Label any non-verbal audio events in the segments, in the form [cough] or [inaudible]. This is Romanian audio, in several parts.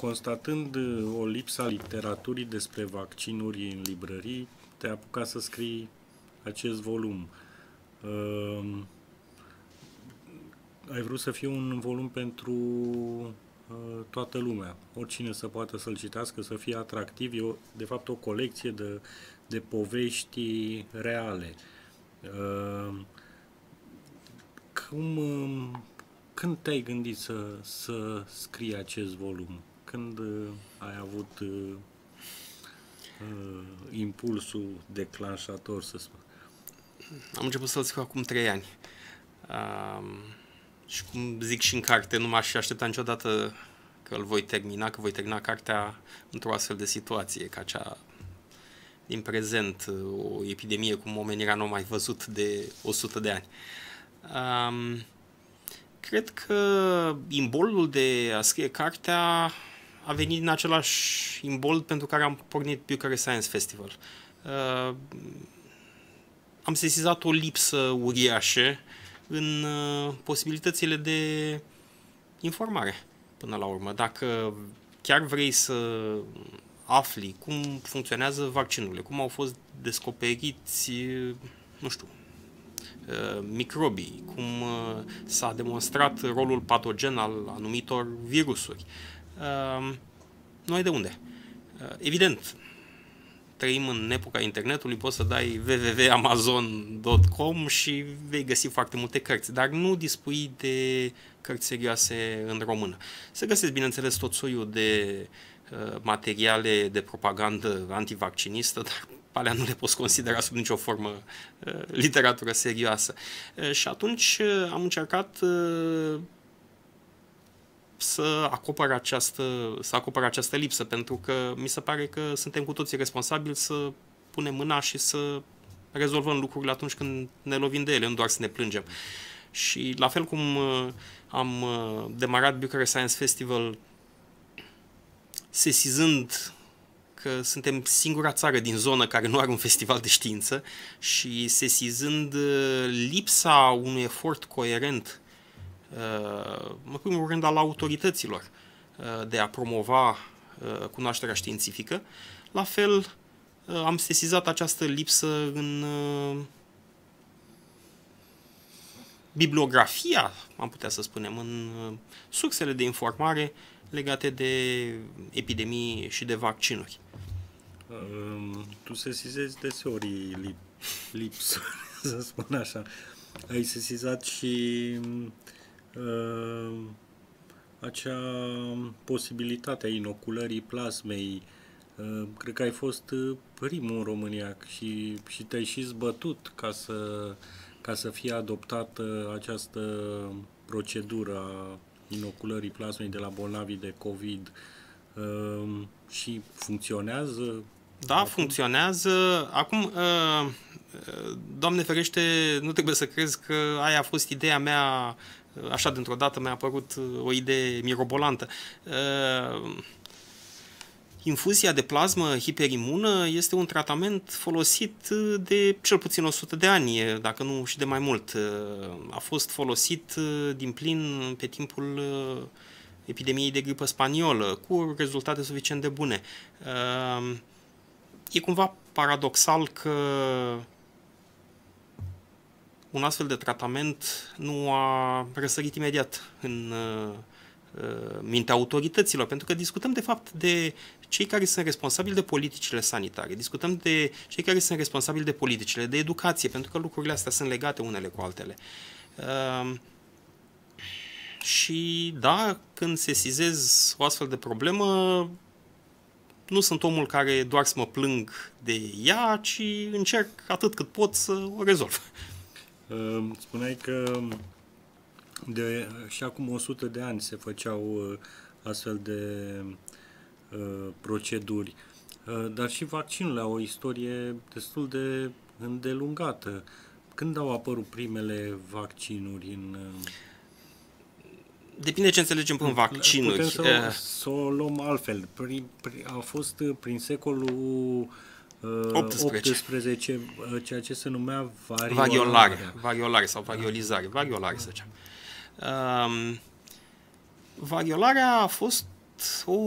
Constatând uh, o lipsa literaturii despre vaccinuri în librării, te-ai apucat să scrii acest volum. Uh, ai vrut să fie un volum pentru uh, toată lumea, oricine să poată să-l citească, să fie atractiv. E, o, de fapt, o colecție de, de povești reale. Uh, cum, um, când te-ai gândit să, să scrii acest volum? când uh, ai avut uh, uh, impulsul declanșator, să spun? Am început să-l scriu acum trei ani. Uh, și cum zic și în carte, nu m-aș aștepta niciodată că îl voi termina, că voi termina cartea într-o astfel de situație, ca cea din prezent, uh, o epidemie cum omenirea nu a mai văzut de 100 de ani. Um, cred că imbolul de a scrie cartea a venit din același imbold pentru care am pornit Bucharest Science Festival. Uh, am sesizat o lipsă uriașă în uh, posibilitățile de informare până la urmă. Dacă chiar vrei să afli cum funcționează vaccinurile, cum au fost descoperiți, uh, nu știu, uh, microbii, cum uh, s-a demonstrat rolul patogen al anumitor virusuri, Ehm, nu ai de unde. Ehm, evident, trăim în epoca internetului, poți să dai www.amazon.com și vei găsi foarte multe cărți, dar nu dispui de cărți serioase în română. Se găsesc, bineînțeles, tot soiul de uh, materiale de propagandă antivaccinistă, dar alea nu le poți considera sub nicio formă uh, literatură serioasă. Uh, și atunci am încercat să acopere această, să acopere această lipsă, pentru că mi se pare că suntem cu toții responsabili să punem mâna și să rezolvăm lucrurile atunci când ne lovim de ele, nu doar să ne plângem. Și la fel cum uh, am uh, demarat Bucharest Science Festival sesizând că suntem singura țară din zonă care nu are un festival de știință și sesizând uh, lipsa unui efort coerent Uh, în primul rând al autorităților uh, de a promova uh, cunoașterea științifică. La fel, am sesizat această lipsă în bibliografia, am putea să spunem, în sursele de informare legate de epidemii și de vaccinuri. Um, tu sesizezi deseori lipsă, [laughs] să spun așa. Ai sesizat și um, Ehm, acea posibilitate a inoculării plasmei. Ehm, cred că ai fost eh, primul în România și, și te-ai și zbătut ca să, ca să fie adoptată această procedură a inoculării plasmei de la bolnavi de COVID ehm, și funcționează? Da, acum? funcționează. Acum, Doamne ferește, nu trebuie să crezi că aia a fost ideea mea așa dintr-o dată mi-a apărut uh, o idee mirobolantă. Uh, Infuzia de plasmă hiperimună este un tratament folosit uh, de cel puțin 100 de ani, dacă nu și de mai mult. A fost folosit din plin pe timpul epidemiei de gripă spaniolă, cu rezultate suficient de bune. E cumva paradoxal că un astfel de tratament nu a răsărit imediat în uh, uh, mintea autorităților, pentru că discutăm de fapt de cei care sunt responsabili de politicile sanitare, discutăm de cei care sunt responsabili de politicile de educație, pentru că lucrurile astea sunt legate unele cu altele. Uh, și da, când sizez o astfel de problemă, nu sunt omul care doar să mă plâng de ea, ci încerc atât cât pot să o rezolv. Ehm, spuneai că de, și acum 100 de ani se făceau eh, astfel de eh, proceduri, eh, dar și vaccinurile au o istorie destul de îndelungată. Când au apărut primele vaccinuri în... Depinde ce înțelegem prin vaccinuri. Putem să, uh. să o luăm altfel. Prin, prin, a fost prin secolul 18. 18, uh, ceea ce se numea variolare. Variolare, variolare sau variolizare, variolare să zicem. Um, variolarea a fost o...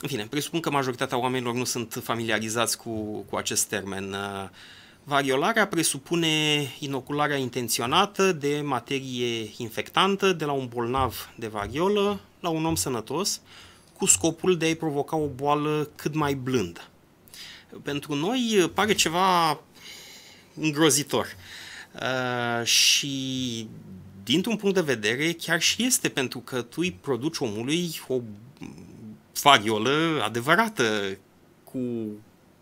În fine, presupun că majoritatea oamenilor nu sunt familiarizați cu, cu acest termen. Uh, variolarea presupune inocularea intenționată de materie infectantă de la un bolnav de variolă la un om sănătos, uh, cu scopul de a-i provoca o boală cât mai blândă. Pentru noi uh, pare ceva îngrozitor. Uh, și dintr-un punct de vedere chiar și este pentru că tu îi produci omului o variolă adevărată cu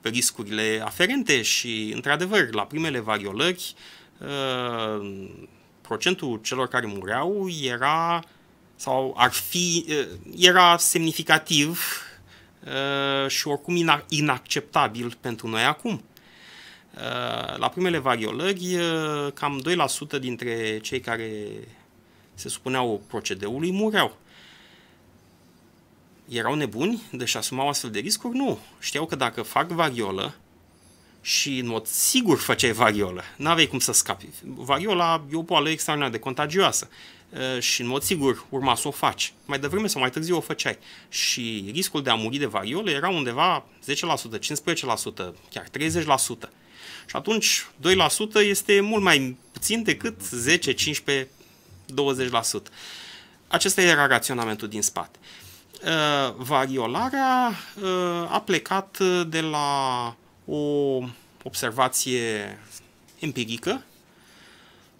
riscurile aferente și, într-adevăr, la primele variolări, uh, procentul celor care mureau era sau ar fi, era semnificativ și oricum inacceptabil pentru noi acum. La primele variolări, cam 2% dintre cei care se supuneau procedeului mureau. Erau nebuni? Deci asumau astfel de riscuri? Nu. Știau că dacă fac variolă, și în mod sigur făceai variolă. N-aveai cum să scapi. Variola e o boală extraordinar de contagioasă. Uh, și în mod sigur urma să o faci. Mai devreme sau mai târziu o făceai și riscul de a muri de variole era undeva 10%, 15%, chiar 30%. Și atunci 2% este mult mai puțin decât 10, 15, 20%. Acesta era raționamentul din spate. Uh, variolarea uh, a plecat de la o observație empirică,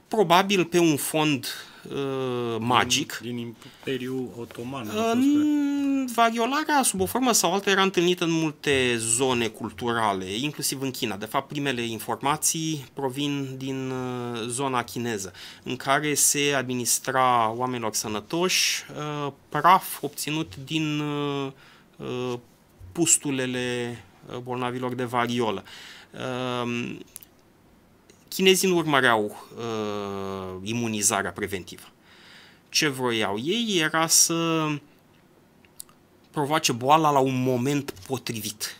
probabil pe un fond uh, Uh, magic. Din, din Imperiul Otoman. În variolarea sub o formă sau alta era întâlnită în multe zone culturale, inclusiv în China. De fapt, primele informații provin din uh, zona chineză, în care se administra oamenilor sănătoși uh, praf obținut din pustulele bolnavilor de variolă. Chinezii nu urmăreau uh, imunizarea preventivă. Ce vroiau ei era să provoace boala la un moment potrivit.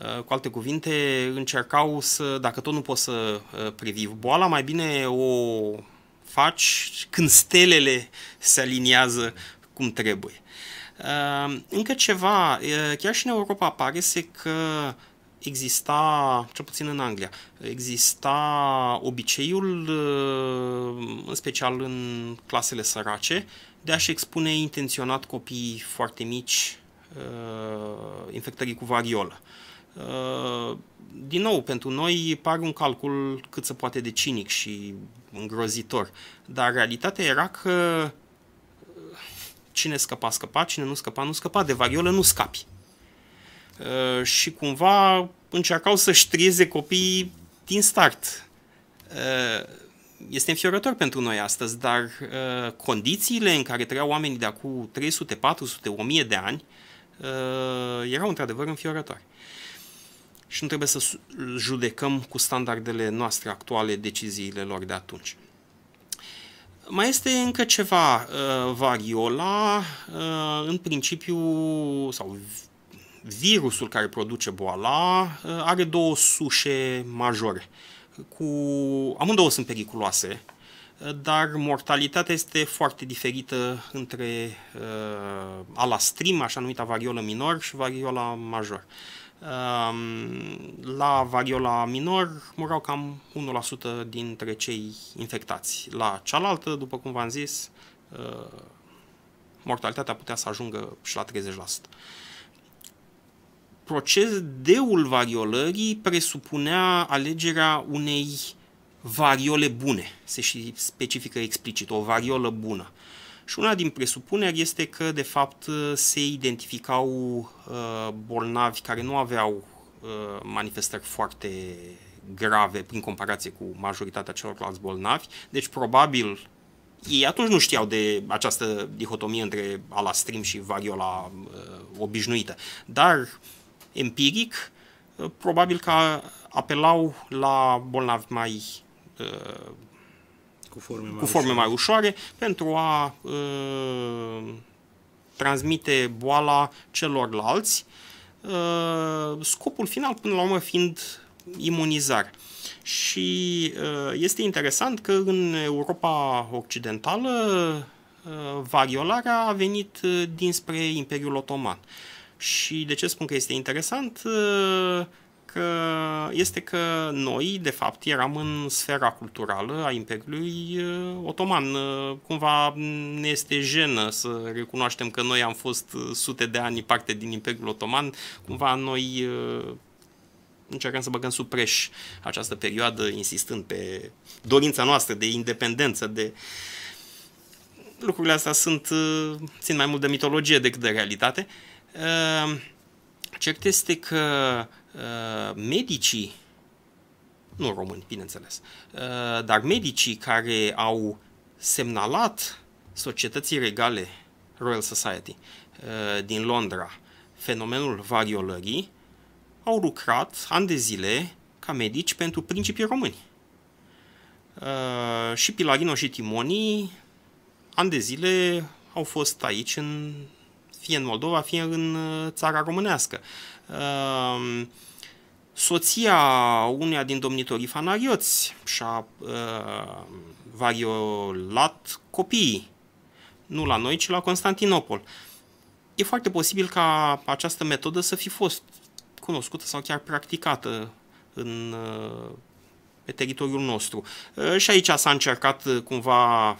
Uh, cu alte cuvinte, încercau să, dacă tot nu poți să previi uh, privi boala, mai bine o faci când stelele se aliniază cum trebuie. Uh, încă ceva, chiar și în Europa pare se că exista, cel puțin în Anglia, exista obiceiul, uh, în special în clasele sărace, de a-și expune intenționat copiii foarte mici uh, infectării cu variolă. Uh, din nou, pentru noi pare un calcul cât se poate de cinic și îngrozitor, dar realitatea era că cine scăpa, scăpa, cine nu scăpa, nu scăpa, de variolă nu scapi. Uh, și cumva încercau să trieze copiii din start. Uh, este înfiorător pentru noi astăzi, dar uh, condițiile în care trăiau oamenii de acum 300, 400, 1000 de ani erau într-adevăr înfiorătoare. Și nu trebuie să judecăm cu standardele noastre actuale deciziile lor de atunci. Mai este încă ceva. Variola, în principiu, sau Virusul care produce boala uh, are două sușe majore. Cu... Amândouă sunt periculoase, uh, dar mortalitatea este foarte diferită între uh, alastrim, așa numită variolă minor, și variola major. Uh, la variola minor murau cam 1% dintre cei infectați. La cealaltă, după cum v-am zis, uh, mortalitatea putea să ajungă și la 30% de ulvariolării presupunea alegerea unei variole bune, se și specifică explicit, o variolă bună. Și una din presupuneri este că, de fapt, se identificau uh, bolnavi care nu aveau uh, manifestări foarte grave prin comparație cu majoritatea celorlalți bolnavi, deci probabil ei atunci nu știau de această dihotomie între alastrim și variola uh, obișnuită, dar uh, empiric, probabil că apelau la bolnavi mai cu forme mai, cu forme ușoare. mai ușoare pentru a transmite boala celorlalți, scopul final până la urmă fiind imunizare. Și este interesant că în Europa Occidentală variolarea a venit dinspre Imperiul Otoman. Și de ce spun că este interesant? Ă, că este că noi, de fapt, eram în sfera culturală a Imperiului ă, Otoman. Ă, cumva ne este jenă să recunoaștem că noi am fost sute de ani parte din Imperiul Otoman. Cumva noi încercăm să băgăm sub preș această perioadă, insistând pe dorința noastră de independență, de lucrurile astea sunt, țin mai mult de mitologie decât de realitate. Uh, Ehm, Cert este că ehm, medicii, nu români, bineînțeles, ehm, dar medicii care au semnalat societății regale Royal Society din Londra fenomenul variolării, au lucrat ani de zile ca medici pentru principii români. și Pilarino și Timonii, ani de zile, au fost aici în fie în Moldova, fie în uh, țara românească. Uh, soția uneia din domnitorii fanarioți și-a uh, variolat copiii, nu la noi, ci la Constantinopol. E foarte posibil ca această metodă să fi fost cunoscută sau chiar practicată în pe teritoriul nostru. Și aici s-a încercat cumva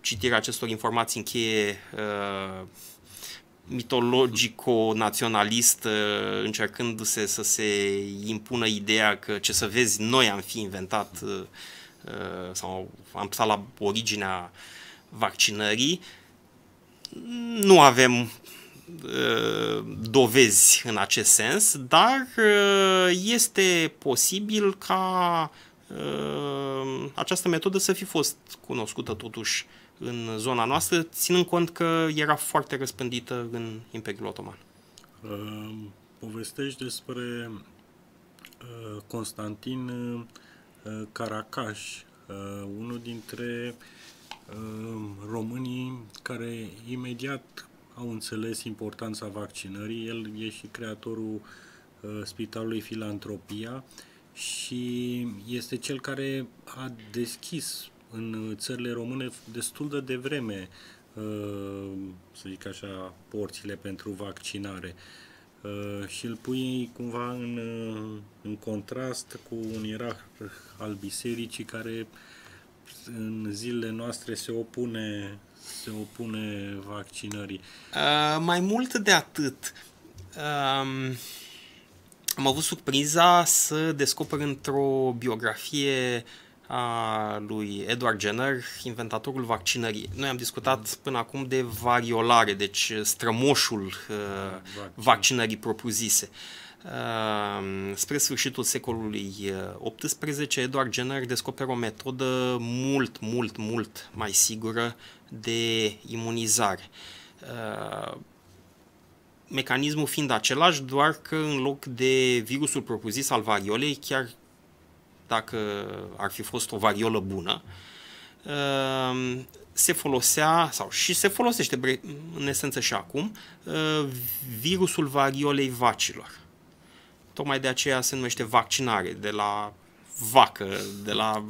citirea acestor informații în cheie mitologico-naționalist, uh, încercându-se să se impună ideea că ce să vezi, noi am fi inventat uh, uh, sau am stat la originea vaccinării. Nu avem dovezi în acest sens, dar este posibil ca această metodă să fi fost cunoscută totuși în zona noastră, ținând cont că era foarte răspândită în Imperiul Otoman. Uh, povestești despre uh, Constantin uh, Caracaș, uh, unul dintre uh, românii care imediat au înțeles importanța vaccinării. El e și creatorul uh, Spitalului Filantropia și este cel care a deschis în uh, țările române destul de devreme, uh, să zic așa, porțile pentru vaccinare uh, și îl pui cumva în, în contrast cu un ierarh al bisericii care în zilele noastre se opune, se opune vaccinării. Uh, mai mult de atât, um, am avut surpriza să descoper într-o biografie a lui Edward Jenner, inventatorul vaccinării. Noi am discutat mm-hmm. până acum de variolare, deci uh, strămoșul uh, vaccinării propuzise. Uh, spre sfârșitul secolului XVIII, uh, Edward Jenner descoperă o metodă mult, mult, mult mai sigură de imunizare. Uh, mecanismul fiind același, doar că în loc de virusul propuzis al variolei, chiar dacă ar fi fost o variolă bună, uh, se folosea, sau și se folosește în esență și acum, uh, virusul variolei vacilor. Tocmai de aceea se numește vaccinare, de la vacă, de la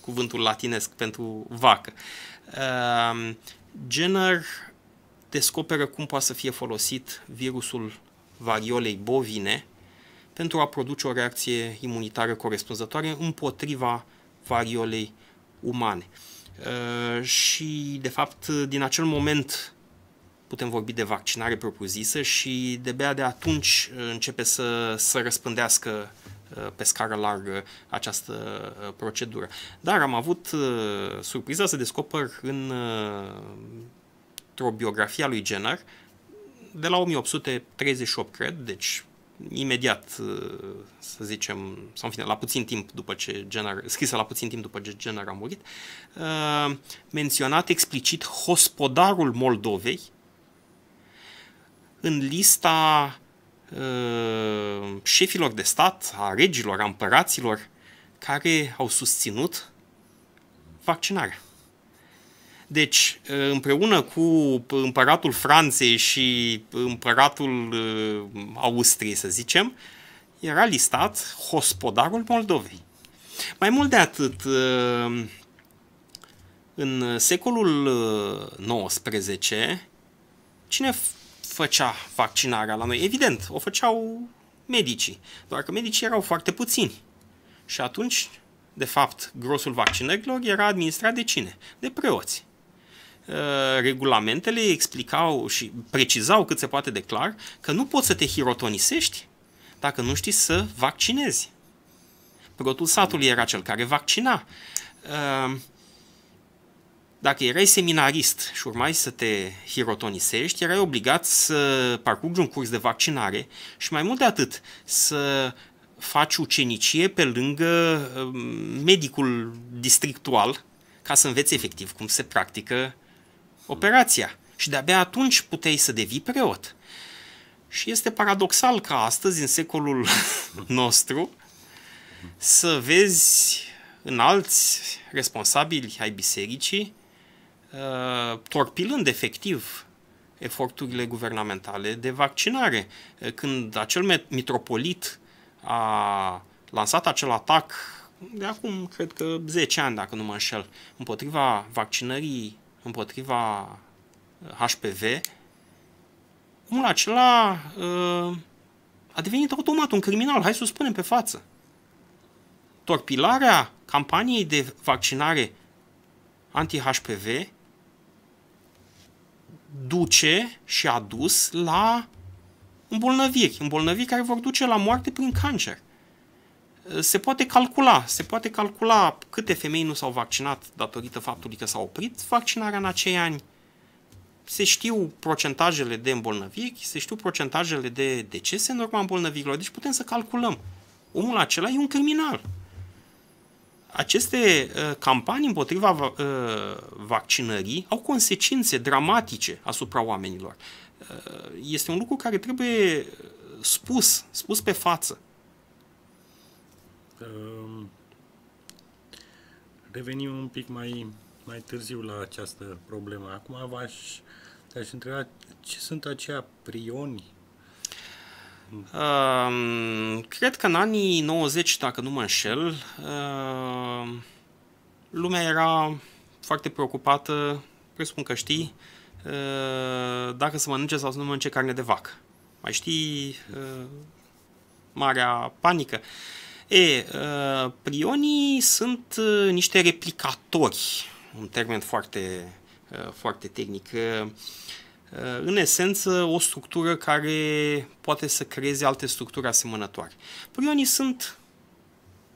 cuvântul latinesc pentru vacă. Jenner uh, descoperă cum poate să fie folosit virusul variolei bovine pentru a produce o reacție imunitară corespunzătoare împotriva variolei umane. Uh, și, de fapt, din acel moment putem vorbi de vaccinare propriu-zisă și de bea de atunci începe să, să răspândească uh, pe scară largă această uh, procedură. Dar am avut surpriza să descoper în o biografie a lui Jenner de la 1838, cred, deci imediat, uh, să zicem, sau în fine, la puțin timp după ce Jenner, scrisă la puțin timp după ce Jenner a murit, uh, menționat explicit hospodarul Moldovei în lista uh, șefilor de stat, a regilor, a împăraților care au susținut vaccinarea. Deci, ă, împreună cu împăratul Franței și împăratul ă, Austriei, să zicem, era listat hospodarul Moldovei. Mai mult de atât, ă, în secolul XIX, cine făcea vaccinarea la noi? Evident, o făceau medicii, doar că medicii erau foarte puțini. Și atunci, de fapt, grosul vaccinărilor era administrat de cine? De preoți. Uh, regulamentele explicau și precizau cât se poate de clar că nu poți să te hirotonisești dacă nu știi să vaccinezi. Protul satului era cel care vaccina. Uh, dacă erai seminarist și urmai să te hirotonisești, erai obligat să parcurgi un curs de vaccinare și mai mult de atât, să faci ucenicie pe lângă uh, medicul districtual ca să înveți efectiv cum se practică operația și de-abia atunci puteai să devii preot. Și este paradoxal ca astăzi, în secolul [laughs] nostru, să vezi în alți responsabili ai bisericii uh, torpilând efectiv eforturile guvernamentale de vaccinare. Uh, când acel mitropolit a lansat acel atac de acum, cred că 10 ani, dacă nu mă înșel, împotriva vaccinării împotriva HPV, uh, omul acela uh, a devenit automat un criminal, hai să o spunem pe față. Torpilarea campaniei de vaccinare anti-HPV duce și a dus la îmbolnăviri, îmbolnăviri care vor duce la moarte prin cancer se poate calcula, se poate calcula câte femei nu s-au vaccinat datorită faptului că s-a oprit vaccinarea în acei ani. Se știu procentajele de îmbolnăviri, se știu procentajele de decese în urma îmbolnăvirilor, deci putem să calculăm. Omul acela e un criminal. Aceste uh, campanii împotriva uh, vaccinării au consecințe dramatice asupra oamenilor. Uh, este un lucru care trebuie spus, spus pe față. Ehm, revenim un pic mai, mai târziu la această problemă. Acum v-aș aș întreba ce sunt aceia prioni? Uh, ehm, cred că în anii 90, dacă nu mă înșel, uh, lumea era foarte preocupată, presupun că știi, uh, dacă să mănânce sau să nu mănânce carne de vacă. Mai știi, uh, marea panică. Uh, E, uh, prionii sunt uh, niște replicatori, un termen foarte, uh, foarte tehnic. În esență, o structură care poate să creeze alte structuri asemănătoare. Prionii sunt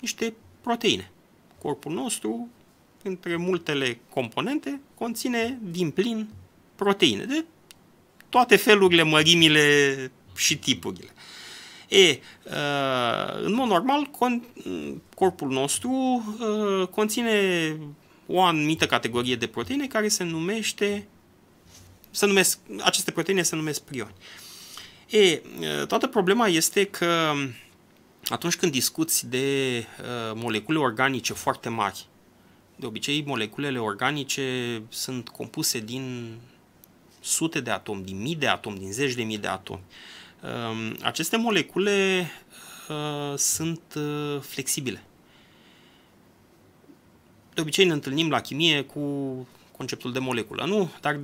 niște proteine. Corpul nostru, între multele componente, conține din plin proteine de toate felurile, mărimile și tipurile. E, uh, în mod normal, corpul nostru uh, conține o anumită categorie de proteine care se numește se numesc, aceste proteine se numesc prioni. E, uh, toată problema este că atunci când discuți de uh, molecule organice foarte mari, de obicei moleculele organice sunt compuse din sute de atomi, din mii de atomi, din zeci de mii de atomi. Uh, Ehm, aceste molecule ehm, sunt ehm, flexibile. De obicei ne întâlnim la chimie cu conceptul de moleculă, nu? Dar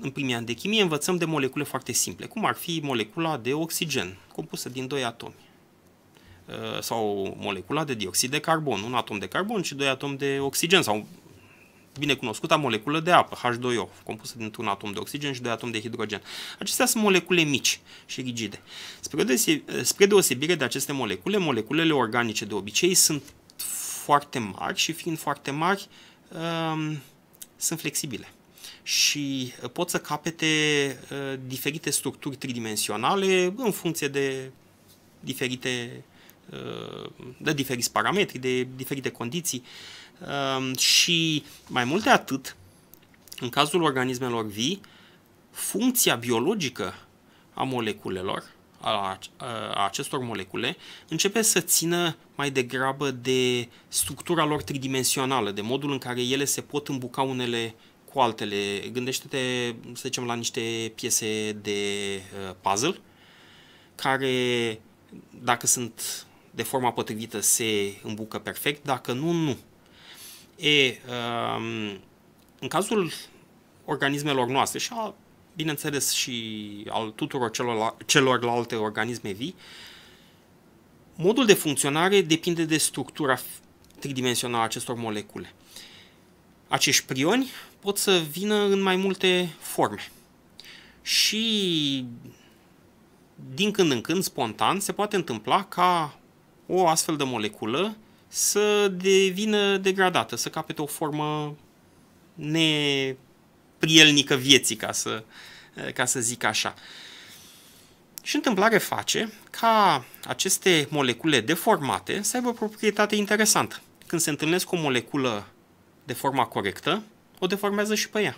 în primii ani de chimie învățăm de molecule foarte simple, cum ar fi molecula de oxigen, compusă din doi atomi, sau molecula de dioxid de carbon, un atom de carbon și doi atomi de oxigen, sau binecunoscuta moleculă de apă, H2O, compusă dintr-un atom de oxigen și doi atomi de hidrogen. Acestea sunt molecule mici și rigide. Spre deosebire de aceste molecule, moleculele organice de obicei sunt foarte mari și fiind foarte mari, um, sunt flexibile și uh, pot să capete uh, diferite structuri tridimensionale în funcție de diferite uh, de diferiți parametri, de diferite condiții. Uh, Ehm, și mai mult de atât, în cazul organismelor vii, funcția biologică a moleculelor, a, a acestor molecule, începe să țină mai degrabă de structura lor tridimensională, de modul în care ele se pot îmbuca unele cu altele. Gândește-te, să zicem, la niște piese de puzzle, care, dacă sunt de forma potrivită, se îmbucă perfect, dacă nu, nu. E, um, în cazul organismelor noastre și a, bineînțeles și al tuturor celor, celorlalte organisme vii, modul de funcționare depinde de structura tridimensională a acestor molecule. Acești prioni pot să vină în mai multe forme. Și din când în când, spontan, se poate întâmpla ca o astfel de moleculă să devină degradată, să capete o formă neprielnică vieții, ca să, ca să zic așa. Și întâmplare face ca aceste molecule deformate să aibă o proprietate interesantă. Când se întâlnesc cu o moleculă de forma corectă, o deformează și pe ea.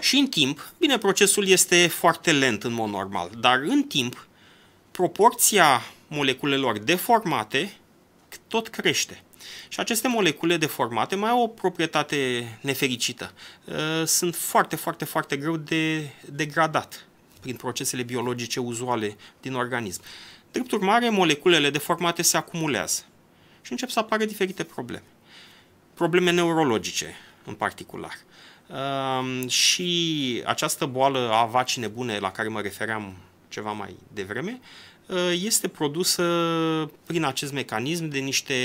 Și în timp, bine, procesul este foarte lent în mod normal, dar în timp, proporția moleculelor deformate tot crește. Și aceste molecule deformate mai au o proprietate nefericită. Uh, sunt foarte, foarte, foarte greu de degradat prin procesele biologice uzuale din organism. Drept urmare, moleculele deformate se acumulează și încep să apară diferite probleme. Probleme neurologice, în particular. Um, și această boală a vacii nebune la care mă refeream ceva mai devreme, uh, Uh, este produsă prin acest mecanism de niște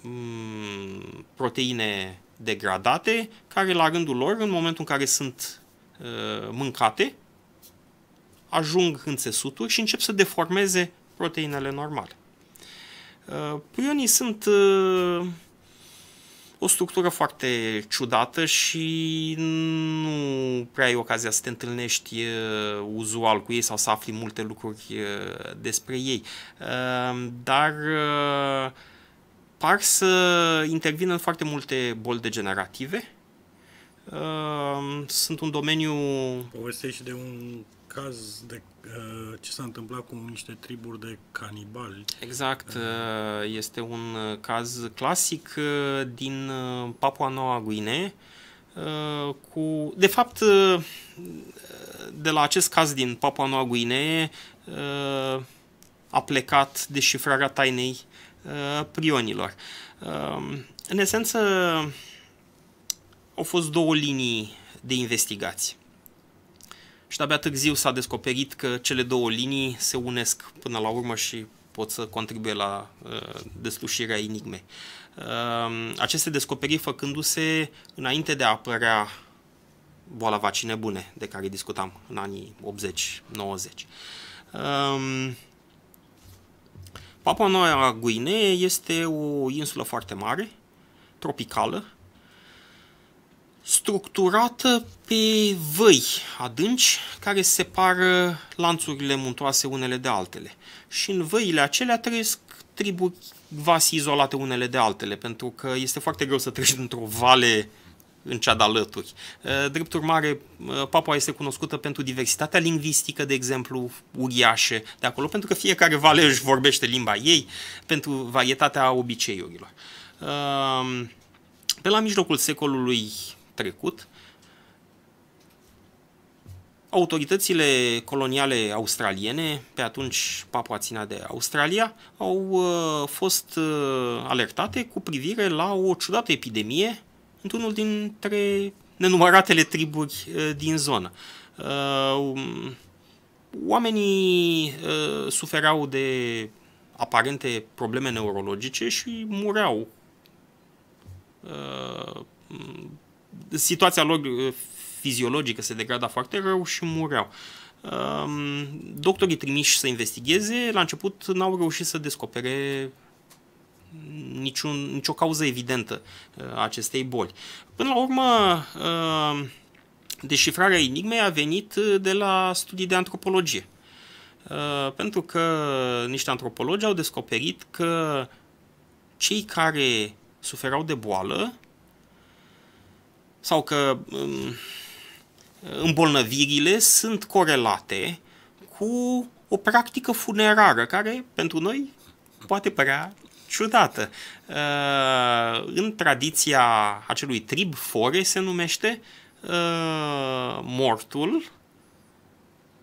mm, proteine degradate, care la rândul lor, în momentul în care sunt uh, mâncate, ajung în țesuturi și încep să deformeze proteinele normale. Uh, prionii sunt o structură foarte ciudată și nu prea ai ocazia să te întâlnești uzual cu ei sau să afli multe lucruri despre ei. Ehm, dar par să intervină în foarte multe boli degenerative. Ehm, sunt un domeniu... Povestești de un caz de uh, ce s-a întâmplat cu niște triburi de canibali. Exact, uh, uh este un uh, caz clasic uh, din Papua Noua Guinee, cu, de fapt, de la acest caz din Papua Noua Guinee a plecat deșifrarea tainei prionilor. Um, în esență, au fost două linii de investigații și abia târziu s-a descoperit că cele două linii se unesc până la urmă și pot să contribuie la uh, deslușirea enigmei. Uh, aceste descoperiri făcându-se înainte de a apărea boala vacine bune, de care discutam în anii 80-90. Uh, um, Papua Noua Guinee este o insulă foarte mare, tropicală, structurată pe văi adânci care separă lanțurile muntoase unele de altele. Și în văile acelea trăiesc triburi vasi izolate unele de altele, pentru că este foarte greu să treci într o vale în cea de alături. Drept urmare, Papua este cunoscută pentru diversitatea lingvistică, de exemplu, uriașe de acolo, pentru că fiecare vale își vorbește limba ei, pentru varietatea obiceiurilor. Pe la mijlocul secolului trecut, autoritățile coloniale australiene, pe atunci Papua ținea de Australia, au uh, fost uh, alertate cu privire la o ciudată epidemie într-unul dintre nenumăratele triburi uh, din zonă. Um, oamenii suferau de aparente probleme neurologice și mureau situația lor uh, fiziologică se degrada foarte rău și mureau. Um, doctorii trimiși să investigheze, la început n-au reușit să descopere niciun, nicio cauză evidentă a uh, acestei boli. Până la urmă, um, deșifrarea enigmei a venit uh, de la studii de antropologie. Pentru că niște antropologi au descoperit că cei care suferau de boală sau că um, îmbolnăvirile sunt corelate cu o practică funerară care pentru noi poate părea ciudată. Uh, în tradiția acelui trib fore se numește uh, mortul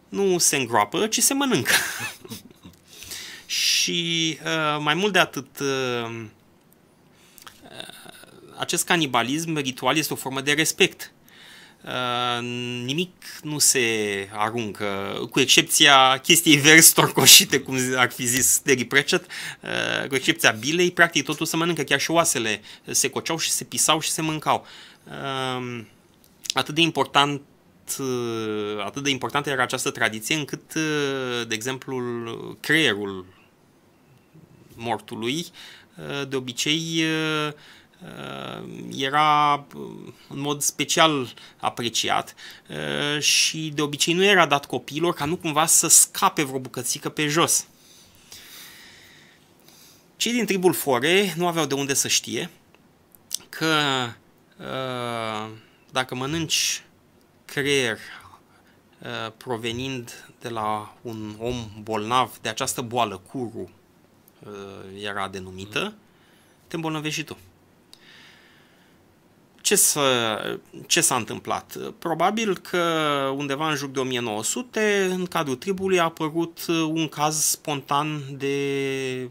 nu se îngroapă, ci se mănâncă. [laughs] și uh, mai mult de atât acest canibalism ritual este o formă de respect. Uh, nimic nu se aruncă, cu excepția chestiei verzi torcoșite, cum ar fi zis Terry Pratchett, uh, cu excepția bilei, practic totul se mănâncă, chiar și oasele se coceau și se pisau și se mâncau. Uh, atât de important atât de importantă era această tradiție încât, de exemplu, creierul mortului de obicei Uh, era uh, în mod special apreciat uh, și de obicei nu era dat copiilor ca nu cumva să scape vreo bucățică pe jos. Cei din tribul Fore nu aveau de unde să știe că dacă mănânci creier provenind de la un om bolnav de această boală, curu era denumită, te îmbolnăvești și tu. Ce, s-a, ce s-a întâmplat? Probabil că undeva în jur de 1900, în cadrul tribului a apărut un caz spontan de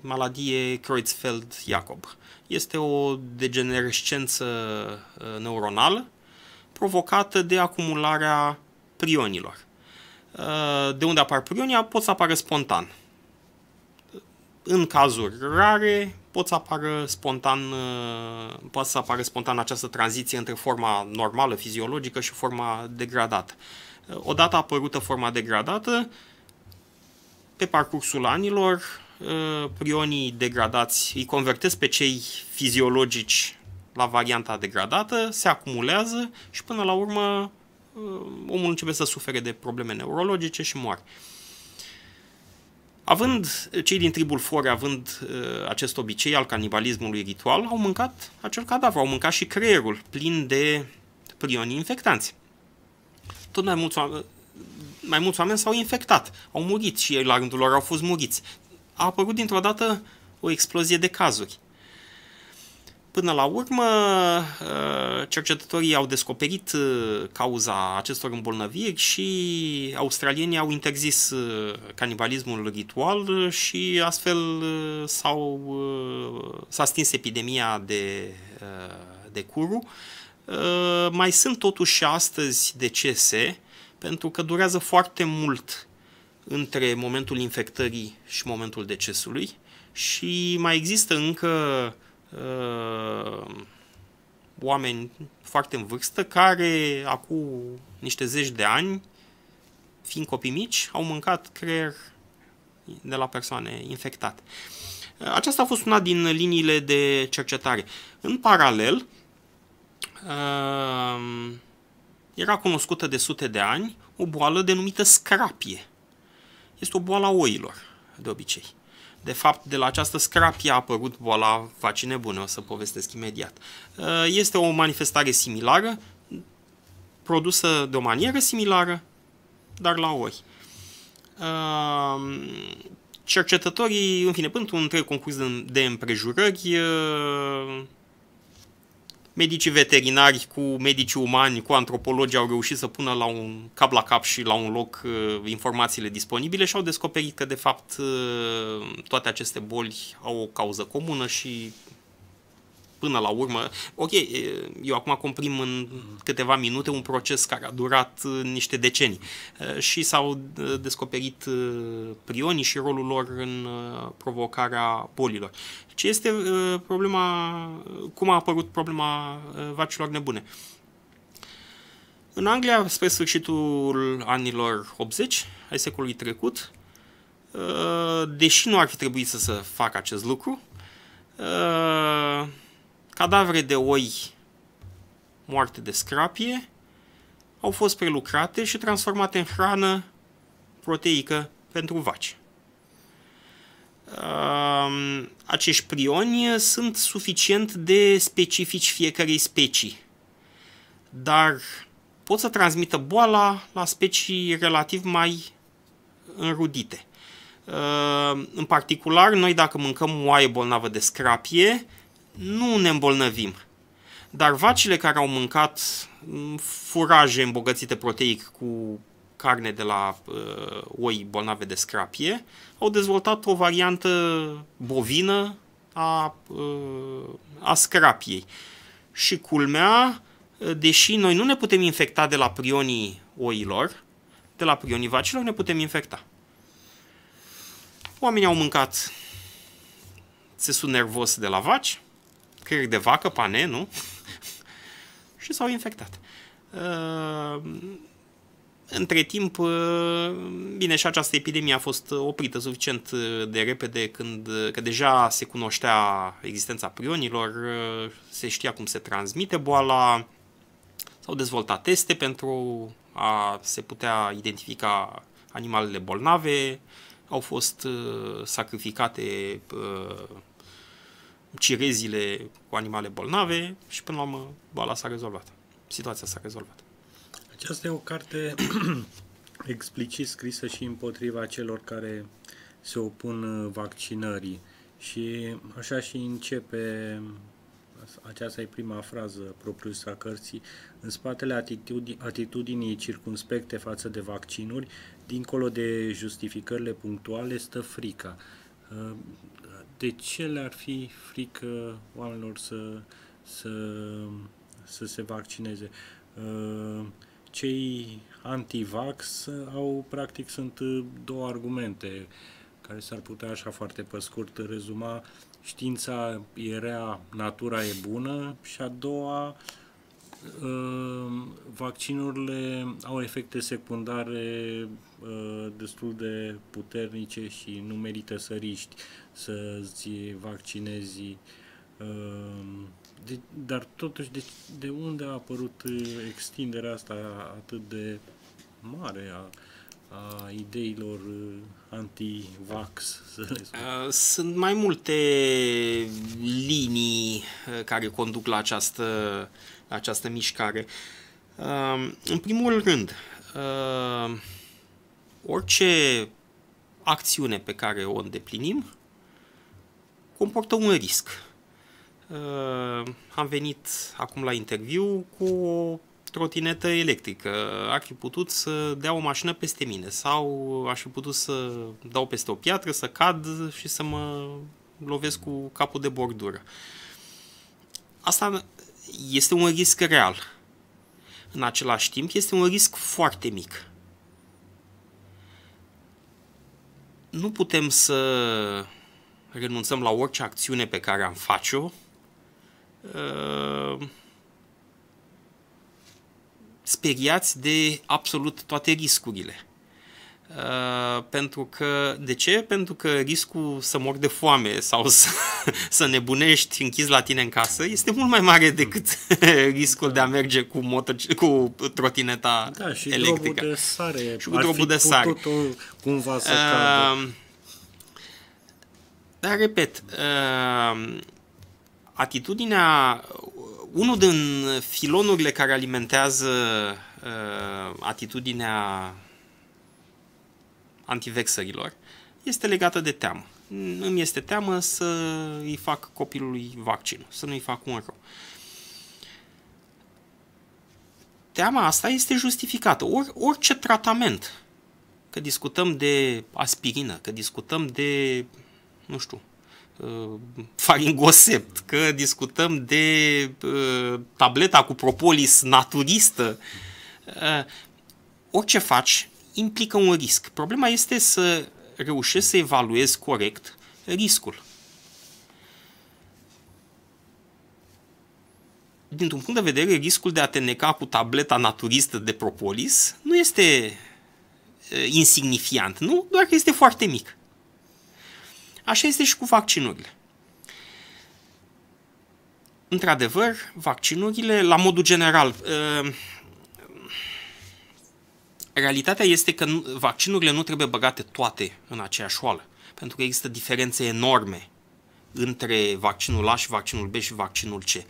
maladie Creutzfeldt-Jacob. Este o degenerescență uh, neuronală provocată de acumularea prionilor. Uh, de unde apar prionii, pot să apară spontan. În cazuri rare, pot să apară spontan, uh, poate să apară spontan această tranziție între forma normală, fiziologică și forma degradată. Uh, odată apărută forma degradată, pe parcursul anilor, uh, prionii degradați îi convertesc pe cei fiziologici la varianta degradată, se acumulează și până la urmă omul începe să sufere de probleme neurologice și moare. Având cei din tribul Fore, având uh, acest obicei al canibalismului ritual, au mâncat acel cadavru, au mâncat și creierul, plin de prioni infectanți. Tot mai mulți, oameni, mai mulți oameni s-au infectat, au murit și ei la rândul lor au fost muriți. A apărut dintr-o dată o explozie de cazuri. Până la urmă, uh, cercetătorii au descoperit uh, cauza acestor îmbolnăviri și australienii au interzis uh, canibalismul ritual și astfel s-au, s-a stins epidemia de, de curu. Mai sunt totuși astăzi decese, pentru că durează foarte mult între momentul infectării și momentul decesului și mai există încă uh, oameni foarte în vârstă care acum niște zeci de ani, fiind copii mici, au mâncat creier de la persoane infectate. Uh, aceasta a fost una din liniile de cercetare. În paralel, uh, era cunoscută de sute de ani o boală denumită scrapie. Este o boală a oilor, de obicei. De fapt, de la această scrapie a apărut boala vaccine bune, o să povestesc imediat. Uh, este o manifestare similară, produsă de o manieră similară, dar la ori. Uh, cercetătorii, în fine, pentru un trei concurs de împrejurări, uh, medicii veterinari cu medicii umani, cu antropologii au reușit să pună la un cap la cap și la un loc uh, informațiile disponibile și au descoperit că de fapt uh, toate aceste boli au o cauză comună și până la urmă, ok, eu acum comprim în câteva minute un proces care a durat uh, niște decenii uh, și s-au uh, descoperit prionii și rolul lor în provocarea bolilor. Ce este problema, cum a apărut problema vacilor nebune? În Anglia, spre sfârșitul anilor 80 ai secolului trecut, deși nu ar fi trebuit să se facă acest lucru, Cadavre de oi moarte de scrapie au fost prelucrate și transformate în hrană proteică pentru vaci. Acești prioni sunt suficient de specifici fiecarei specii, dar pot să transmită boala la specii relativ mai înrudite. În particular, noi dacă mâncăm oaie bolnavă de scrapie, nu ne îmbolnăvim. Dar vacile care au mâncat mm, furaje îmbogățite proteic cu carne de la uh, oi bolnave de scrapie, au dezvoltat o variantă bovină a, uh, a scrapiei. Și culmea, uh, deși noi nu ne putem infecta de la prionii oilor, de la prionii vacilor ne putem infecta. Oamenii au mâncat țesut nervos de la vaci, creier de vacă, pane, nu? [laughs] și s-au infectat. Uh, între timp, ă, bine, și această epidemie a fost oprită suficient de repede când, că deja se cunoștea existența prionilor, ă, se știa cum se transmite boala, s-au dezvoltat teste pentru a se putea identifica animalele bolnave, au fost sacrificate cirezile cu animale bolnave și până la urmă boala s-a rezolvat. Situația s-a rezolvat. Aceasta e o carte [coughs] explicit scrisă și împotriva celor care se opun uh, vaccinării și așa și începe uh, aceasta e prima frază propriu a cărții, în spatele atitudini, atitudinii circunspecte față de vaccinuri, dincolo de justificările punctuale, stă frica. Uh, de ce le-ar fi frică oamenilor să, să, să se vaccineze? Uh, cei antivax au, practic, sunt uh, două argumente care s-ar putea așa foarte pe scurt rezuma știința e rea, natura e bună și a doua uh, vaccinurile au efecte secundare Uh, destul de puternice și nu merită să riști să-ți vaccinezi uh, de, dar totuși de, deci, de unde a apărut uh, extinderea asta atât de mare a, a ideilor anti-vax? Sunt mai multe linii care conduc la această, la această mișcare. În primul rând, Orice acțiune pe care o îndeplinim comportă un risc. Uh, am venit acum la interviu cu o trotinetă electrică. Ar fi putut să dea o mașină peste mine sau aș fi putut să dau peste o piatră, să cad și să mă lovesc cu capul de bordură. Asta este un risc real. În același timp, este un risc foarte mic. nu putem să renunțăm la orice acțiune pe care am face-o uh, speriați de absolut toate riscurile. Uh, pentru că, de ce? Pentru că riscul să mor de foame sau [laughs] să, să nebunești închis la tine în casă este mult mai mare decât [laughs] riscul de a merge cu, motor, cu trotineta da, și electrică. Drobul de sare. Și cu drobul de sare. cumva să uh, Dar, repet, uh, atitudinea, unul din filonurile care alimentează uh, atitudinea antivexărilor este legată de teamă. Îmi este teamă să îi fac copilului vaccin, să nu-i fac un rău. Teama asta este justificată. Or, orice tratament, că discutăm de aspirină, că discutăm de, nu știu, uh, faringosept, că discutăm de uh, tableta cu propolis naturistă, uh, orice faci, implică un risc. Problema este să reușesc să evaluez corect riscul. Dintr-un punct de vedere, riscul de a te neca cu tableta naturistă de propolis nu este insignifiant, nu? Doar că este foarte mic. Așa este și cu vaccinurile. Într-adevăr, vaccinurile, la modul general, uh, Realitatea este că vaccinurile nu trebuie băgate toate în aceeași oală, pentru că există diferențe enorme între vaccinul A și vaccinul B și vaccinul C, uh,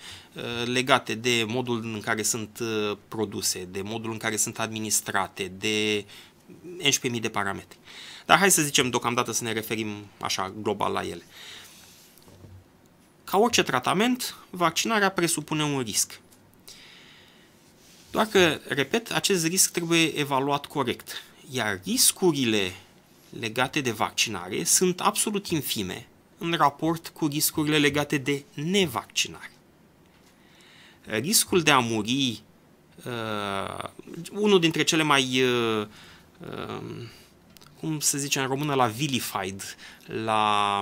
legate de modul în care sunt uh, produse, de modul în care sunt administrate, de 11.000 de parametri. Dar hai să zicem deocamdată să ne referim așa global la ele. Ca orice tratament, vaccinarea presupune un risc. Doar că, repet, acest risc trebuie evaluat corect. Iar riscurile legate de vaccinare sunt absolut infime în raport cu riscurile legate de nevaccinare. Riscul de a muri, uh, unul dintre cele mai, uh, uh, cum se zice în română, la vilified, la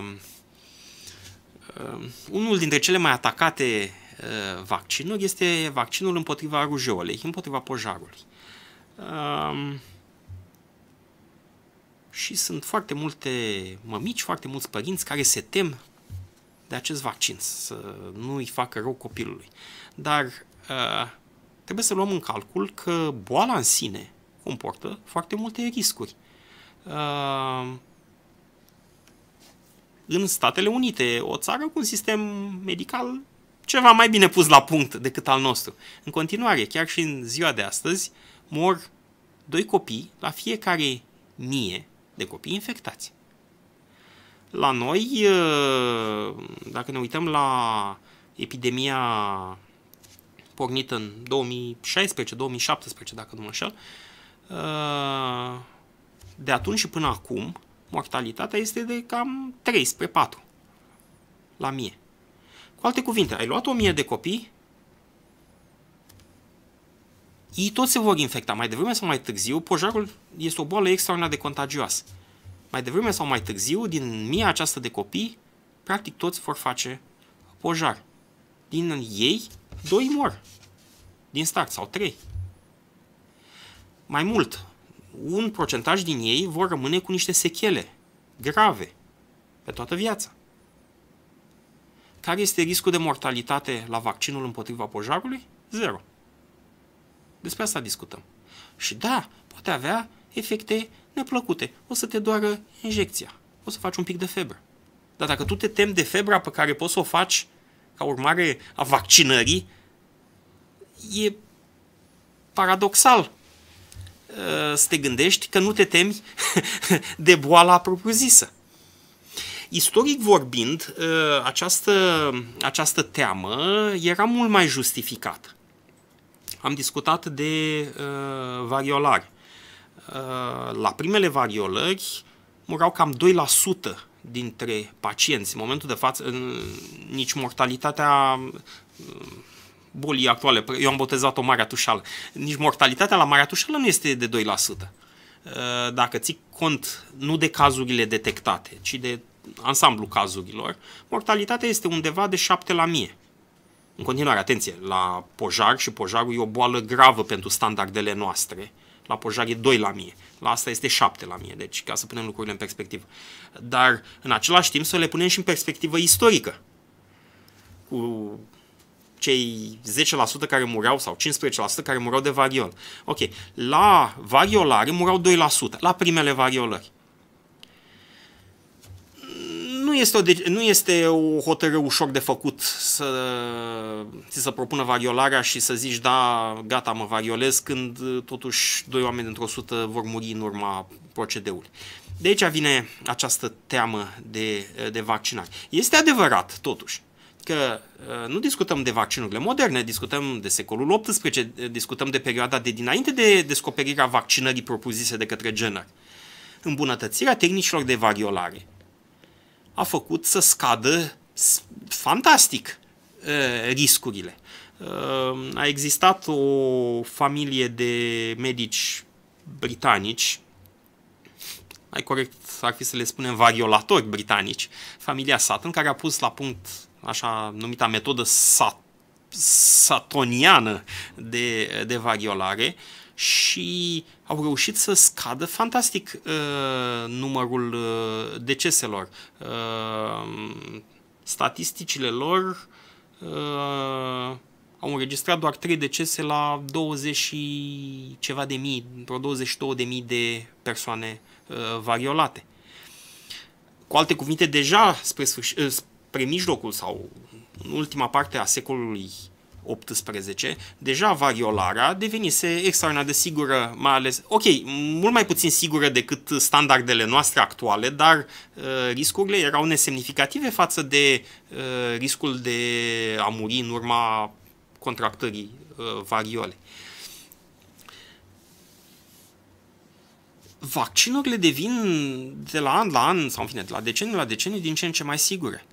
uh, unul dintre cele mai atacate Uh, vaccinuri este vaccinul împotriva rujeolei, împotriva pojarului. Um, și sunt foarte multe mămici, foarte mulți părinți care se tem de acest vaccin, să nu îi facă rău copilului. Dar uh, trebuie să luăm în calcul că boala în sine comportă foarte multe riscuri. Uh, în Statele Unite, o țară cu un sistem medical ceva mai bine pus la punct decât al nostru. În continuare, chiar și în ziua de astăzi, mor doi copii la fiecare mie de copii infectați. La noi, ă, dacă ne uităm la epidemia pornită în 2016-2017, dacă nu mă înșel, ă, de atunci și până acum, mortalitatea este de cam 3 spre 4 la mie. Cu alte cuvinte, ai luat 1000 de copii, ei toți se vor infecta, mai devreme sau mai târziu, pojarul este o boală extraordinar de contagioasă. Mai devreme sau mai târziu, din mie aceasta de copii, practic toți vor face pojar. Din ei, doi mor. Din start sau trei. Mai mult, un procentaj din ei vor rămâne cu niște sechele grave pe toată viața. Care este riscul de mortalitate la vaccinul împotriva pojarului? Zero. Despre asta discutăm. Și da, poate avea efecte neplăcute. O să te doară injecția. O să faci un pic de febră. Dar dacă tu te temi de febra pe care poți să o faci ca urmare a vaccinării, e paradoxal ă, să te gândești că nu te temi [laughs] de boala propriu-zisă. Istoric vorbind, ă, această, această teamă era mult mai justificată. Am discutat de uh, variolari. Uh, la primele variolări murau cam 2% dintre pacienți. În momentul de față, în, nici mortalitatea bolii actuale, eu am botezat-o Marea nici mortalitatea la Marea nu este de 2%. dacă ții cont nu de cazurile detectate, ci de ansamblu cazurilor, mortalitatea este undeva de 7 la mie. În continuare, atenție, la pojar și pojarul e o boală gravă pentru standardele noastre. La pojar e 2 la mie, la asta este 7 la mie, deci ca să punem lucrurile în perspectivă. Dar în același timp să le punem și în perspectivă istorică. Cu cei 10% care mureau sau 15% care mureau de variol. Ok, la variolare mureau 2% la primele variolări nu este, o nu este o hotără ușor de făcut să ți se propună variolarea și să zici da, gata, mă variolez, când uh, totuși doi oameni dintr o sută vor muri în urma procedeului. De aici vine această teamă de, uh, de vaccinare. Este adevărat, totuși, că uh, nu discutăm de vaccinurile moderne, discutăm de secolul XVIII, discutăm de perioada de dinainte de descoperirea vaccinării propuzise de către Jenner. Îmbunătățirea tehnicilor de variolare a făcut să scadă fantastic riscurile. A existat o familie de medici britanici, mai corect ar fi să le spunem variolatori britanici, familia Sutton, care a pus la punct așa numita metodă sat, satoniană de, de variolare, uh, și au reușit să scadă fantastic uh, numărul uh, deceselor. Uh, statisticile lor uh, au înregistrat doar 3 decese la 20 și ceva de mii, vreo 22 de mii de persoane uh, variolate. Cu alte cuvinte, deja spre, sfârș- uh, spre mijlocul sau în ultima parte a secolului 18, deja variolarea devenise extraordinar de sigură, mai ales, ok, mult mai puțin sigură decât standardele noastre actuale, dar uh, riscurile erau nesemnificative față de uh, riscul de a muri în urma contractării uh, variole. Vaccinurile devin de la an la an, sau în fine, de la deceniu la deceniu, din ce în ce mai sigure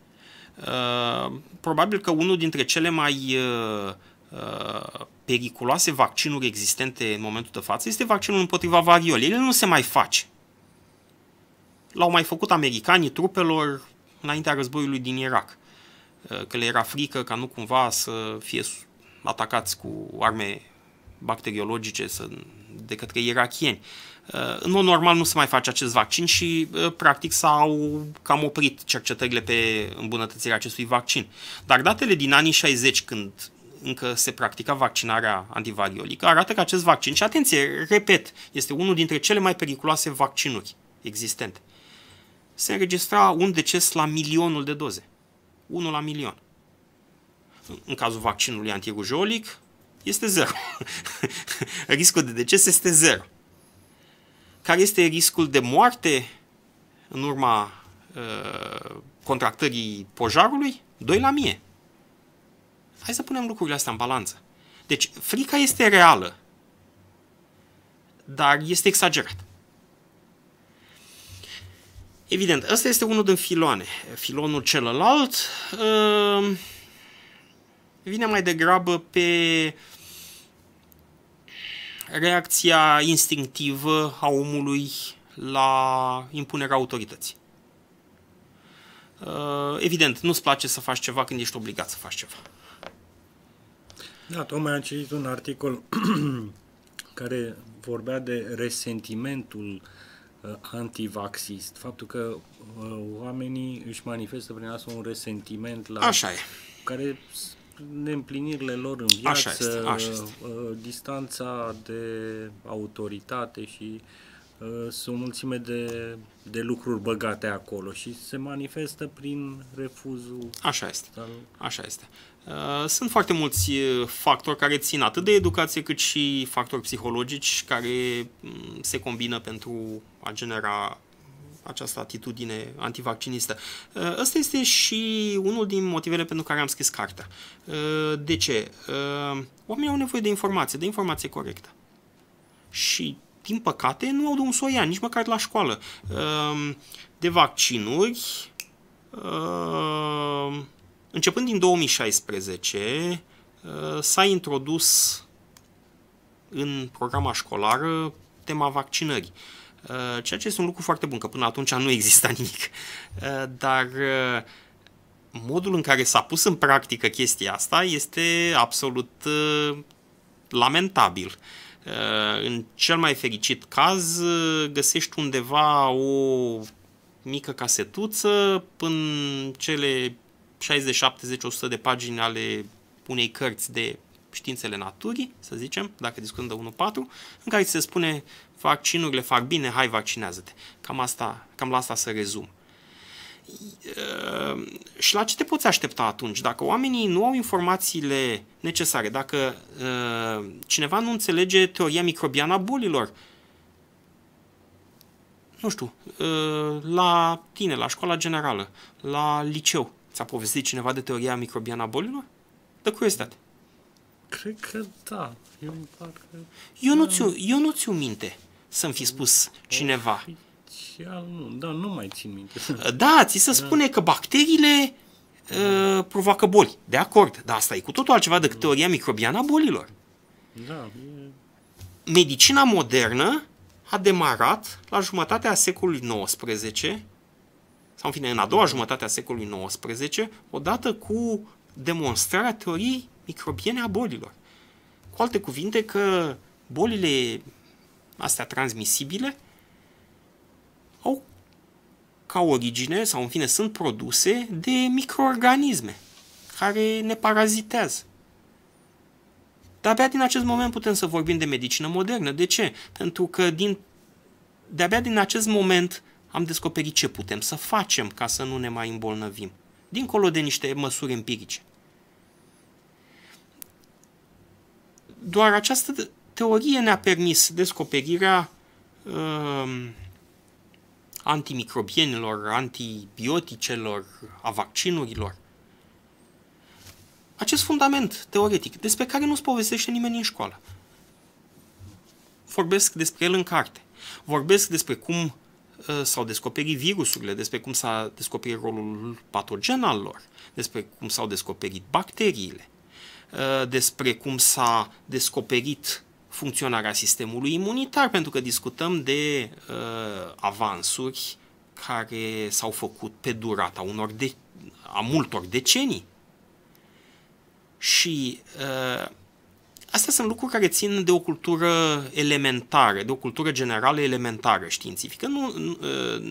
Uh, probabil că unul dintre cele mai uh, uh, periculoase vaccinuri existente în momentul de față este vaccinul împotriva variolei. Ele nu se mai face. L-au mai făcut americanii trupelor înaintea războiului din Irak, că le era frică ca nu cumva să fie atacați cu arme bacteriologice de către irachieni. Uh, Uh, în mod normal nu se mai face acest vaccin și uh, practic s-au cam oprit cercetările pe îmbunătățirea acestui vaccin. Dar datele din anii 60, când încă se practica vaccinarea antivariolică, arată că acest vaccin, și atenție, repet, este unul dintre cele mai periculoase vaccinuri existente, se înregistra un deces la milionul de doze. Unul la milion. În cazul vaccinului antirujolic, este zero. [laughs] Riscul de deces este zero care este riscul de moarte în urma uh, contractării pojarului? 2 la mie. Hai să punem lucrurile astea în balanță. Deci, frica este reală, dar este exagerat. Evident, ăsta este unul din filoane. Filonul celălalt uh, vine mai degrabă pe uh, reacția instinctivă a omului la impunerea autorității. Uh, evident, nu-ți place să faci ceva când ești obligat să faci ceva. Da, tocmai am citit un articol [clears throat] care vorbea de resentimentul uh, antivaxist, faptul că uh, oamenii își manifestă prin asta un resentiment la Așa e. care neîmplinirile lor în viață, așa este, așa este. Uh, distanța de autoritate și uh, sunt o mulțime de, de lucruri băgate acolo și se manifestă prin refuzul. Așa este. Așa este. Uh, sunt foarte mulți factori care țin atât de educație cât și factori psihologici care mm, se combină pentru a genera această atitudine antivaccinistă. Uh, ăsta este și unul din motivele pentru care am scris cartea. Uh, de ce? Uh, oamenii au nevoie de informație, de informație corectă. Și, din păcate, nu au de un soia, nici măcar la școală. De vaccinuri, începând din 2016, s-a introdus în programa școlară tema vaccinării. Uh, Eh, ceea ce este un lucru foarte bun, că până atunci nu exista [laughs] nimic. Eh, dar eh, modul în care s-a pus în practică chestia asta este absolut lamentabil. În cel mai fericit caz găsești undeva o mică casetuță până cele 60, 70, 100 de pagini ale unei cărți de științele naturii, să zicem, dacă discutăm de 1.4, în care se spune vaccinurile fac bine, hai vaccinează-te. Cam, asta, cam la asta să rezum. Ehm, și la ce te poți aștepta atunci? Dacă oamenii nu au informațiile necesare, dacă ehm, cineva nu înțelege teoria microbiană a bolilor, nu știu, ehm, la tine, la școala generală, la liceu, ți-a povestit cineva de teoria microbiană a bolilor? De curiozitate. Cred că da. Eu, parcă... Da. eu nu ți-o minte să-mi fi spus cineva. Oficial, nu, da, nu mai țin minte. Da, ți se da. spune că bacteriile uh, provoacă boli. De acord, dar asta e cu totul altceva decât da. teoria microbiană a bolilor. Da. Medicina modernă a demarat la jumătatea secolului XIX, sau în fine, în a doua da. jumătate a secolului XIX, odată cu demonstrarea teoriei microbiene a bolilor. Cu alte cuvinte că bolile astea transmisibile, au ca origine, sau în fine, sunt produse de microorganisme care ne parazitează. Dar abia din acest moment putem să vorbim de medicină modernă. De ce? Pentru că din, de-abia din acest moment am descoperit ce putem să facem ca să nu ne mai îmbolnăvim. Dincolo de niște măsuri empirice. Doar această teorie ne-a permis descoperirea uh, antimicrobienilor, antibioticelor, a vaccinurilor. Acest fundament teoretic, despre care nu-ți povestește nimeni în școală. Vorbesc despre el în carte. Vorbesc despre cum uh, s-au descoperit virusurile, despre cum s-a descoperit rolul patogen al lor, despre cum s-au descoperit bacteriile, uh, despre cum s-a descoperit funcționarea sistemului imunitar, pentru că discutăm de uh, avansuri care s-au făcut pe durata unor de- a multor decenii. Și uh, astea sunt lucruri care țin de o cultură elementară, de o cultură generală elementară științifică. Nu, nu, uh,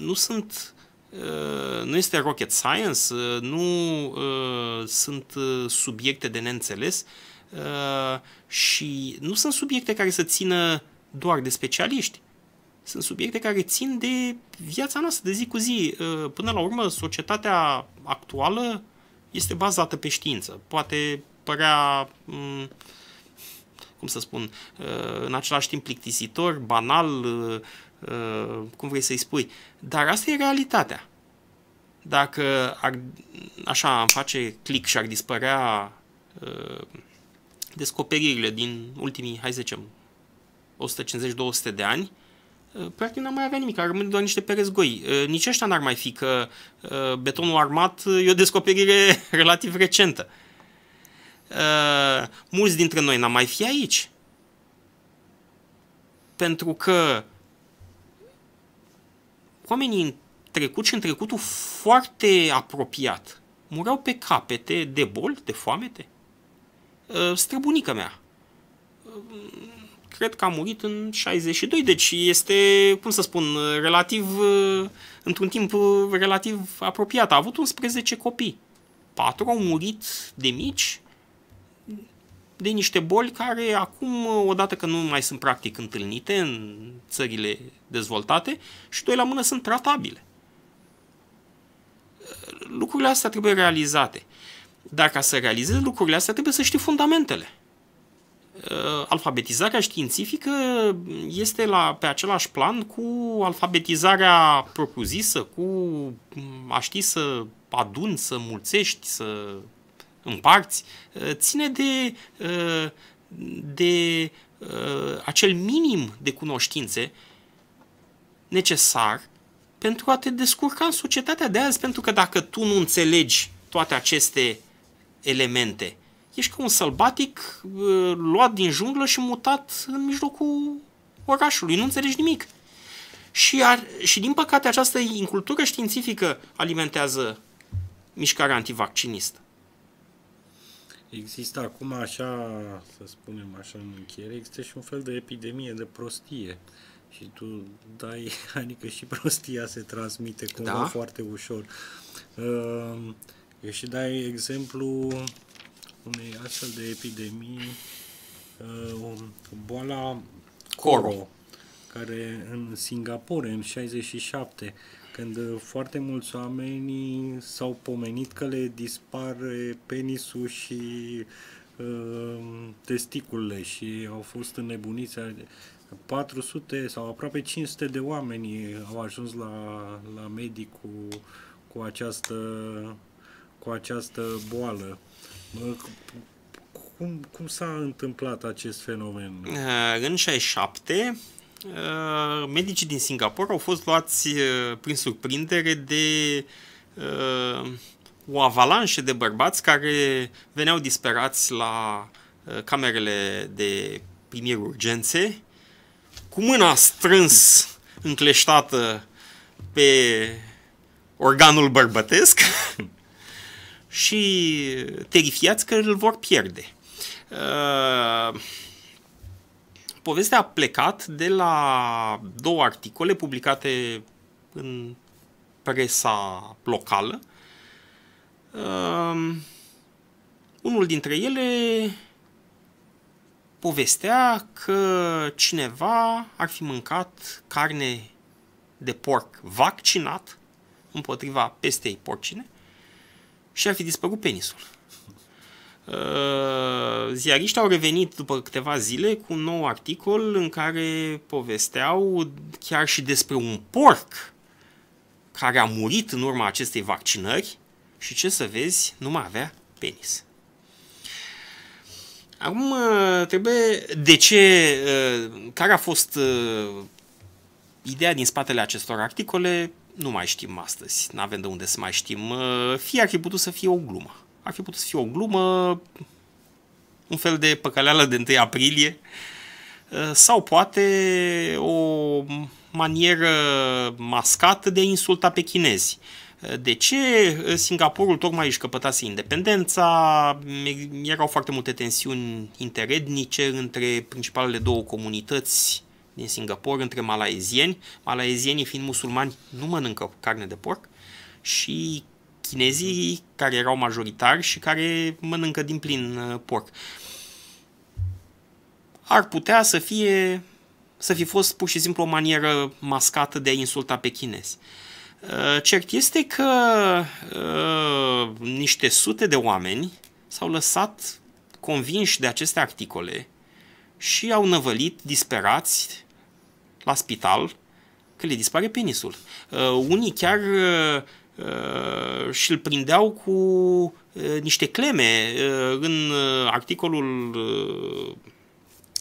nu sunt uh, nu este rocket science, uh, nu uh, sunt uh, subiecte de neînțeles uh, Uh, și nu sunt subiecte care să țină doar de specialiști. Sunt subiecte care țin de viața noastră de zi cu zi. Uh, până la urmă, societatea actuală este bazată pe știință. Poate părea, mm, cum să spun, uh, în același timp plictisitor, banal, cum vrei să-i spui, dar asta e realitatea. Dacă ar, așa am face click și ar dispărea descoperirile din ultimii, hai să zicem, 150-200 de ani, uh, practic n-am mai avea nimic, ar rămâne doar niște pereți goi. Uh, nici ăștia n-ar mai fi, că uh, betonul armat e o descoperire [laughs] relativ recentă. Mulți dintre noi n-am mai fi aici. Pentru că oamenii în trecut și în trecutul foarte apropiat mureau pe capete de boli, de foamete. Uh, străbunica mea. Cred că a murit în 62, deci este, cum să spun, relativ, uh, într-un timp uh, relativ apropiat. A avut 11 copii. Patru au murit de mici, de niște boli care acum, odată că nu mai sunt practic întâlnite în țările dezvoltate, și doi la mână sunt tratabile. Lucrurile astea trebuie realizate. Dar ca să realizezi lucrurile astea trebuie să știi fundamentele. Uh, alfabetizarea științifică este la, pe același plan cu alfabetizarea propriu-zisă, cu mm, a ști să aduni, să mulțești, să împarți. Uh, ține de, uh, de acel minim de cunoștințe necesar pentru a te descurca în societatea de azi, pentru că dacă tu nu înțelegi toate aceste elemente. Ești ca un sălbatic uh, luat din junglă și mutat în mijlocul orașului, nu înțelegi nimic. Și, ar, și din păcate această incultură științifică alimentează mișcarea antivaccinistă. Există acum așa, să spunem așa în încheiere, există și un fel de epidemie de prostie. Și tu dai, [laughs] adică și prostia se transmite cumva da? foarte ușor. Uh, eu și dai exemplu unei astfel de epidemii, uh, um, boala Coro, Coro. care în Singapore, în 67, când foarte mulți oameni s-au pomenit că le dispare penisul și uh, testiculele și au fost înnebuniți. 400 sau aproape 500 de oameni au ajuns la, la medic cu, cu această cu această boală. Cum, cum s-a întâmplat acest fenomen? Eh, în 67, eh, medicii din Singapore au fost luați eh, prin surprindere de o avalanșă de bărbați care veneau disperați la camerele de primiri urgențe, cu mâna strâns încleștată pe organul bărbătesc hmm și terifiați că îl vor pierde. Uh, povestea a plecat de la două articole publicate în presa locală. Uh, unul dintre ele povestea că cineva ar fi mâncat carne de porc vaccinat împotriva pestei porcine și ar fi dispărut penisul. Ă, ziariștii au revenit după câteva zile cu un nou articol în care povesteau chiar și despre un porc care a murit în urma acestei vaccinări și ce să vezi, nu mai avea penis. Acum ă, trebuie de ce, ă, care a fost ideea din spatele acestor articole, nu mai știm astăzi, nu avem de unde să mai știm. Uh, fie ar fi putut să fie o glumă. Ar fi putut să fie o glumă, un fel de păcăleală de 1 aprilie, uh, sau poate o manieră mascată de a insulta pe chinezi. Uh, de ce? Singaporul tocmai își căpătase independența, erau foarte multe tensiuni interetnice între principalele două comunități din Singapore între malaezieni, malaezienii fiind musulmani nu mănâncă carne de porc, și chinezii care erau majoritari și care mănâncă din plin uh, porc. Ar putea să fie să fi fost pur și simplu o manieră mascată de a insulta pe chinezi. Uh, cert este că uh, niște sute de oameni s-au lăsat convinși de aceste articole și au năvălit disperați la spital că le dispare penisul. Uh, unii chiar uh, uh și-l prindeau cu uh, niște cleme. Uh, în uh, articolul uh,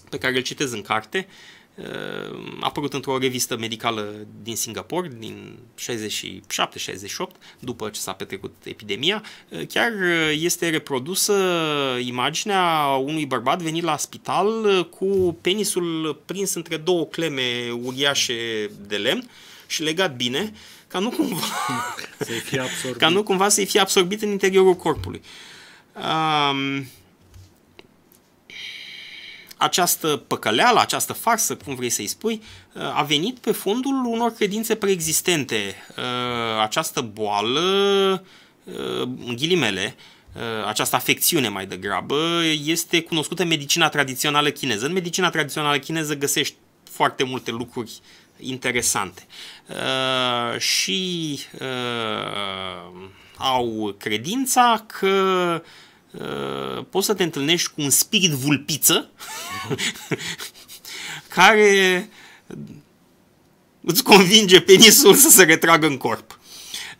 pe care îl citez în carte, uh, Ehm, a apărut într-o revistă medicală din Singapore din 67-68, după ce s-a petrecut epidemia. Ehm, chiar ehm, este reprodusă imaginea unui bărbat venit la spital cu penisul prins între două cleme uriașe de lemn și legat bine, ca nu cumva [laughs] să-i fie absorbit, ca nu cumva să-i fie absorbit în interiorul corpului. Um, această păcăleală, această farsă, cum vrei să-i spui, uh, a venit pe fondul unor credințe preexistente. Uh, această boală, uh, în ghilimele, această afecțiune mai degrabă, este cunoscută în medicina tradițională chineză. În medicina tradițională chineză găsești foarte multe lucruri interesante. și au credința că Uh, poți să te întâlnești cu un spirit vulpiță [laughs] care îți convinge penisul să se retragă în corp.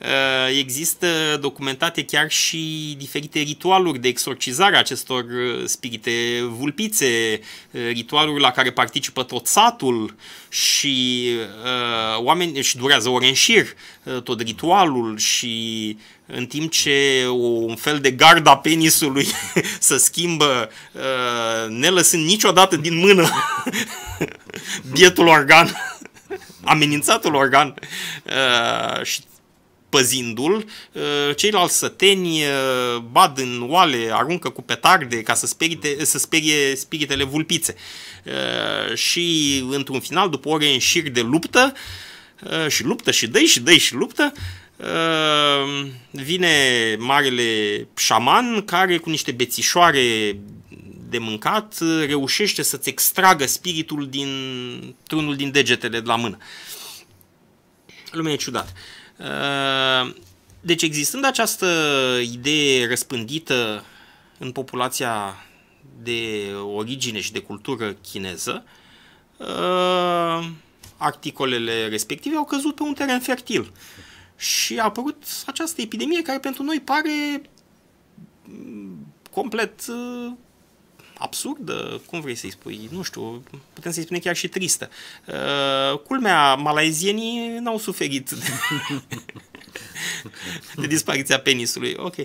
Eh, există documentate chiar și diferite ritualuri de exorcizare a acestor eh, spirite vulpițe, eh, ritualuri la care participă tot satul și oameni și durează ore în șir tot ritualul și în timp ce un fel de garda penisului să [laughs] schimbă, ne lăsând niciodată din mână [laughs] bietul organ, [laughs] amenințatul organ și păzindu-l, uh, ceilalți săteni uh, bad în oale, aruncă cu petarde ca să, sperite, să sperie spiritele vulpițe. Uh, și într-un final, după ore în șir de luptă, și luptă și dăi și dăi și luptă, vine marele șaman care cu niște bețișoare de mâncat reușește să-ți extragă spiritul din trunul din degetele de la mână. Lumea e ciudată. Uh, deci existând această idee răspândită în populația de origine și de cultură chineză, uh, articolele respective au căzut pe un teren fertil. Și a apărut această epidemie care pentru noi pare mm, complet uh, absurdă, cum vrei să-i spui, nu știu, putem să-i spunem chiar și tristă. Uh, culmea, malaizienii n-au suferit de, [laughs] de dispariția penisului. Ok.